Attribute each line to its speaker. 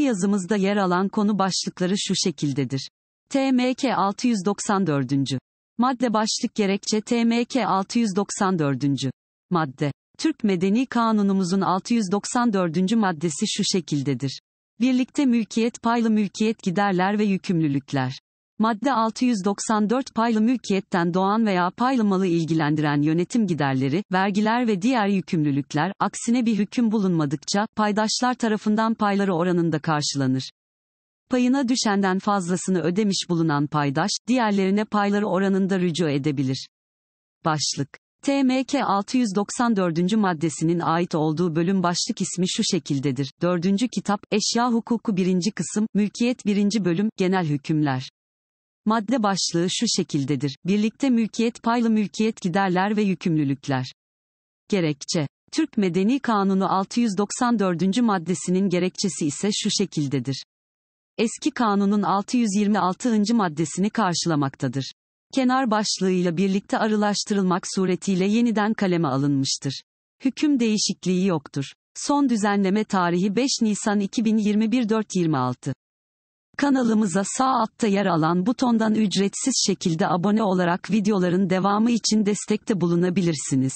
Speaker 1: yazımızda yer alan konu başlıkları şu şekildedir. TMK 694. Madde başlık gerekçe TMK 694. Madde. Türk Medeni Kanunumuzun 694. maddesi şu şekildedir. Birlikte mülkiyet paylı mülkiyet giderler ve yükümlülükler. Madde 694 paylı mülkiyetten doğan veya paylı malı ilgilendiren yönetim giderleri, vergiler ve diğer yükümlülükler, aksine bir hüküm bulunmadıkça, paydaşlar tarafından payları oranında karşılanır. Payına düşenden fazlasını ödemiş bulunan paydaş, diğerlerine payları oranında rücu edebilir. Başlık TMK 694. maddesinin ait olduğu bölüm başlık ismi şu şekildedir. 4. kitap, Eşya Hukuku 1. kısım, Mülkiyet 1. bölüm, Genel Hükümler. Madde başlığı şu şekildedir. Birlikte mülkiyet paylı mülkiyet giderler ve yükümlülükler. Gerekçe. Türk Medeni Kanunu 694. maddesinin gerekçesi ise şu şekildedir. Eski kanunun 626. maddesini karşılamaktadır. Kenar başlığıyla birlikte arılaştırılmak suretiyle yeniden kaleme alınmıştır. Hüküm değişikliği yoktur. Son düzenleme tarihi 5 Nisan 2021 426. Kanalımıza sağ altta yer alan butondan ücretsiz şekilde abone olarak videoların devamı için destekte bulunabilirsiniz.